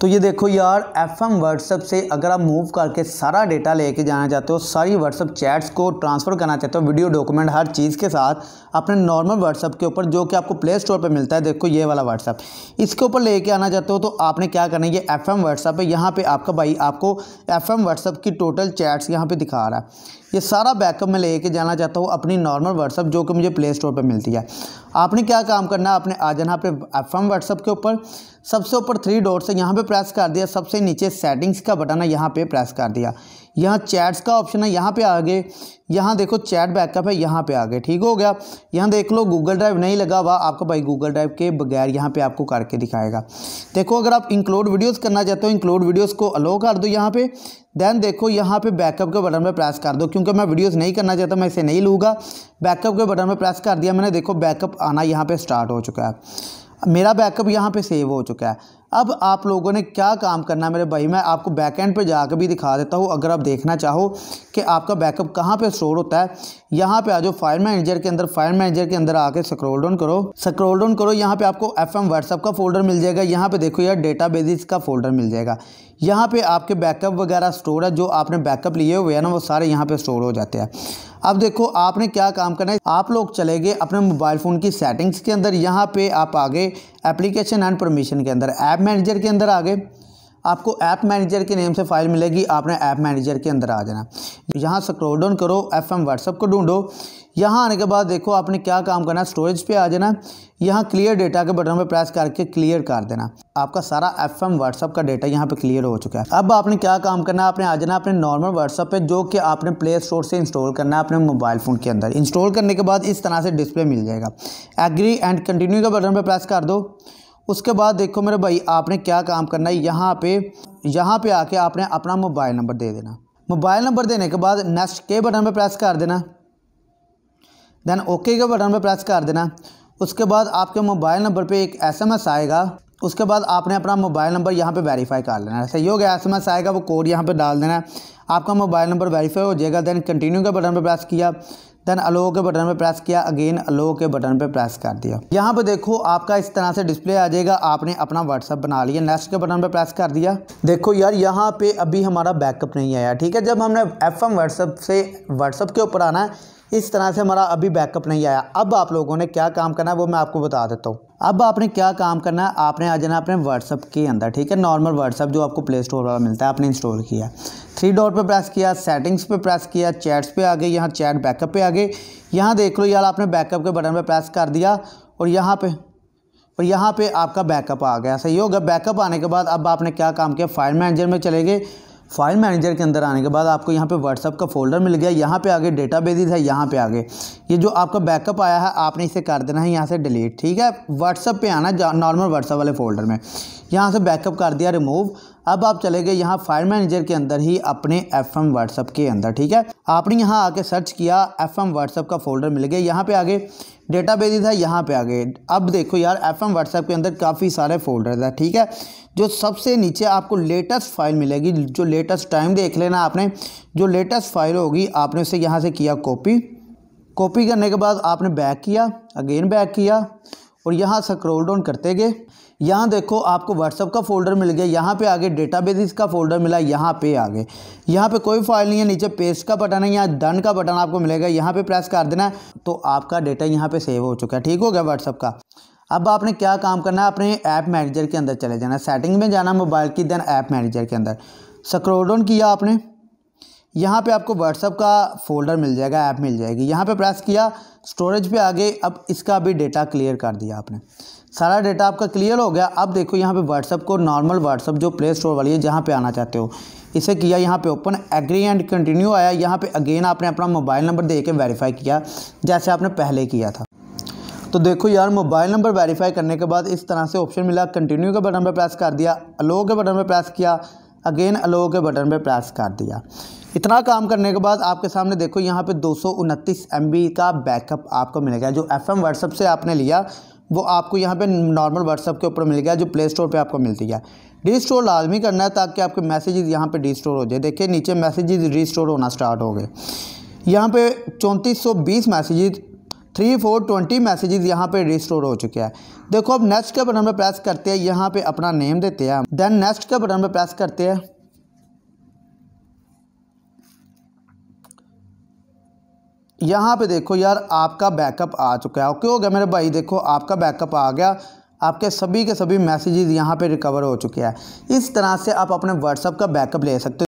तो ये देखो यार एफ एम व्हाट्सअप से अगर आप मूव करके सारा डेटा लेके जाना चाहते हो सारी व्हाट्सअप चैट्स को ट्रांसफ़र करना चाहते हो वीडियो डॉक्यूमेंट हर चीज़ के साथ अपने नॉर्मल व्हाट्सअप के ऊपर जो कि आपको प्ले स्टोर पर मिलता है देखो ये वाला व्हाट्सअप इसके ऊपर लेके आना चाहते हो तो आपने क्या करना है ये एफ एम व्हाट्सअप है यहाँ पर आपका भाई आपको एफ एम व्हाट्सअप की टोटल चैट्स यहाँ पर दिखा रहा है ये सारा बैकअप मैं लेके जाना चाहता हूँ अपनी नॉर्मल व्हाट्सअप जो कि मुझे प्ले स्टोर पर मिलती है आपने क्या काम करना है आपने आ जाना अपने एफ एम व्हाट्सअप के ऊपर सबसे ऊपर थ्री डॉट्स है यहाँ पे प्रेस कर दिया सबसे नीचे सेटिंग्स का बटन है यहाँ पे प्रेस कर दिया यहाँ चैट्स का ऑप्शन है यहाँ पे आ गए यहाँ देखो चैट बैकअप है यहाँ पे आ गए ठीक हो गया यहाँ देख लो गूगल ड्राइव नहीं लगा हुआ आपका भाई गूगल ड्राइव के बगैर यहाँ पे आपको करके दिखाएगा देखो अगर आप इंक्लूड वीडियोस करना चाहते हो इंक्लूड वीडियोस को अलो कर दो यहाँ पे देन देखो यहाँ पे बैकअप के बटन पर प्रेस कर दो क्योंकि मैं वीडियोज़ नहीं करना चाहता मैं इसे नहीं लूँगा बैकअप के बटन पर प्रेस कर दिया मैंने देखो बैकअप आना यहाँ पर स्टार्ट हो चुका है मेरा बैकअप यहाँ पे सेव हो चुका है अब आप लोगों ने क्या काम करना है मेरे भाई मैं आपको बैकएंड पे जाकर भी दिखा देता हूँ अगर आप देखना चाहो कि आपका बैकअप कहाँ पे स्टोर होता है यहाँ पे आ जाओ फाइल मैनेजर के अंदर फाइल मैनेजर के अंदर आके स्क्रॉल डाउन करो स्क्रॉल डाउन करो यहाँ पे आपको एफ एम व्हाट्सअप का फोल्डर मिल जाएगा यहाँ पे देखो यार डेटा का फोल्डर मिल जाएगा यहाँ पे आपके बैकअप वगैरह स्टोर है जो आपने बैकअप लिए हुए हैं ना वो सारे यहाँ पे स्टोर हो जाते हैं अब देखो आपने क्या काम करना है आप लोग चले गए अपने मोबाइल फ़ोन की सेटिंग्स के अंदर यहाँ पे आप आ गए एप्लीकेशन एंड परमिशन के अंदर ऐप मैनेजर के अंदर आ गए आपको ऐप मैनेजर के नेम से फाइल मिलेगी आपने ऐप मैनेजर के अंदर आ जाना यहाँ स्क्रोल डाउन करो एफ एम व्हाट्सअप को ढूंढो यहाँ आने के बाद देखो आपने क्या काम करना है स्टोरेज पे आ जाना यहाँ क्लियर डेटा के बटन पर प्रेस करके क्लियर कर देना आपका सारा एफ एम व्हाट्सअप का डेटा यहाँ पे क्लियर हो चुका है अब आपने क्या काम करना है आपने आ जाना अपने नॉर्मल व्हाट्सअप पर जो कि आपने प्ले स्टोर से इंस्टॉल करना है अपने मोबाइल फ़ोन के अंदर इंस्टॉल करने के बाद इस तरह से डिस्प्ले मिल जाएगा एग्री एंड कंटिन्यू का बटन पर प्रेस कर दो उसके बाद देखो मेरे भाई आपने क्या काम करना है यहाँ पे यहाँ पे आके आपने अपना मोबाइल नंबर दे देना मोबाइल नंबर देने के बाद नेक्स्ट के बटन पर प्रेस कर देना देन ओके के बटन पर प्रेस कर देना उसके बाद आपके मोबाइल नंबर पे एक एसएमएस आएगा उसके बाद आपने अपना मोबाइल नंबर यहाँ पे वेरीफाई कर लेना है सही हो गया एस आएगा वो कोड यहाँ पे डाल देना है आपका मोबाइल नंबर वेरीफाई हो जाएगा देन कंटिन्यू के बटन पर प्रेस किया देन अलो के बटन पर प्रेस किया अगेन अलो के बटन पर प्रेस कर दिया यहाँ पर देखो आपका इस तरह से डिस्प्ले आ जाएगा आपने अपना व्हाट्सअप बना लिया नेक्स्ट के बटन पर प्रेस कर दिया देखो यार यहाँ पे अभी हमारा बैकअप नहीं आया ठीक है जब हमने एफ एम व्हाट्सअप से व्हाट्सअप के ऊपर आना है इस तरह से हमारा अभी बैकअप नहीं आया अब आप लोगों ने क्या काम करना है वो मैं आपको बता देता हूँ अब आपने क्या काम करना है आपने आ जाना अपने व्हाट्सअप के अंदर ठीक है नॉर्मल व्हाट्सअप जो आपको प्ले स्टोर वाला मिलता है आपने इंस्टॉल किया थ्री डॉट पे प्रेस किया सेटिंग्स पे प्रेस किया चैट्स पे आ गए यहाँ चैट बैकअप पे आ गए यहाँ देख लो यार आपने बैकअप के बटन पे प्रेस कर दिया और यहाँ पे और यहाँ पे आपका बैकअप आ गया सही होगा बैकअप आने के बाद अब आपने क्या काम किया फाइल मैनेजर में चले गए फाइल मैनेजर के अंदर आने के बाद आपको यहाँ पे व्हाट्सअप का फोल्डर मिल गया यहाँ पे आगे डेटा बेसिस है यहाँ पे आगे ये जो आपका बैकअप आया है आपने इसे कर देना है यहाँ से डिलीट ठीक है व्हाट्सअप पे आना नॉर्मल व्हाट्सअप वाले फोल्डर में यहाँ से बैकअप कर दिया रिमूव अब आप चले गए यहाँ फाइल मैनेजर के अंदर ही अपने एफ एम व्हाट्सअप के अंदर ठीक है आपने यहाँ आके सर्च किया एफ एम व्हाट्सअप का फोल्डर मिल गया यहाँ पे आगे डेटा बेस है यहाँ पे आगे अब देखो यार एफ एम व्हाट्सएप के अंदर काफ़ी सारे फोल्डर है ठीक है जो सबसे नीचे आपको लेटेस्ट फाइल मिलेगी जो लेटेस्ट टाइम देख लेना आपने जो लेटेस्ट फाइल होगी आपने उसे यहाँ से किया कॉपी कॉपी करने के बाद आपने बैक किया अगेन बैक किया और यहाँ स्क्रोल डाउन करते गए यहाँ देखो आपको व्हाट्सअप का फोल्डर मिल गया यहाँ पे आगे डेटाबेस का फोल्डर मिला यहाँ पे आगे यहाँ पे कोई फाइल नहीं है नीचे पेस्ट का बटन है यहाँ डन का बटन आपको मिलेगा यहाँ पे प्रेस कर देना है तो आपका डेटा यहाँ पे सेव हो चुका है ठीक हो गया व्हाट्सअप का अब आपने क्या काम करना है अपने ऐप मैनेजर के अंदर चले जाना सेटिंग में जाना मोबाइल की देन ऐप मैनेजर के अंदर स्क्रोल किया आपने यहाँ पे आपको व्हाट्सअप का फोल्डर मिल जाएगा ऐप मिल जाएगी यहाँ पे प्रेस किया स्टोरेज पे आगे अब इसका भी डेटा क्लियर कर दिया आपने सारा डेटा आपका क्लियर हो गया अब देखो यहाँ पे व्हाट्सअप को नॉर्मल व्हाट्सअप जो प्ले स्टोर वाली है जहाँ पे आना चाहते हो इसे किया यहाँ पे ओपन एग्री एंड कंटिन्यू आया यहाँ पे अगेन आपने अपना मोबाइल नंबर दे के वेरीफाई किया जैसे आपने पहले किया था तो देखो यार मोबाइल नंबर वेरीफाई करने के बाद इस तरह से ऑप्शन मिला कंटिन्यू के बटन पर प्रेस कर दिया अलो के बटन पर प्रेस किया अगेन अलो के बटन पर प्रेस कर दिया इतना काम करने के बाद आपके सामने देखो यहाँ पे दो सौ का बैकअप आपको मिलेगा जो एफ एम व्हाट्सअप से आपने लिया वो आपको यहाँ पे नॉर्मल व्हाट्सअप के ऊपर मिल गया जो प्ले स्टोर पर आपको मिलती है डी स्टोर लाजमी करना है ताकि आपके मैसेजेस यहाँ पे डी स्टोर हो जाए देखिए नीचे मैसेजेस डी स्टोर होना स्टार्ट हो गए यहाँ पे 3420 messages three four twenty messages यहाँ पे रिस्टोर हो चुके हैं देखो अब नेक्स्ट के बटन पर प्रेस करते हैं यहाँ पे अपना नेम देते हैं देन नेक्स्ट के बटन पर प्रेस करते हैं यहाँ पे देखो यार आपका बैकअप आ चुका है ओके हो गया मेरे भाई देखो आपका बैकअप आ गया आपके सभी के सभी मैसेजेस यहाँ पे रिकवर हो चुके हैं इस तरह से आप अपने व्हाट्सअप का बैकअप ले सकते हो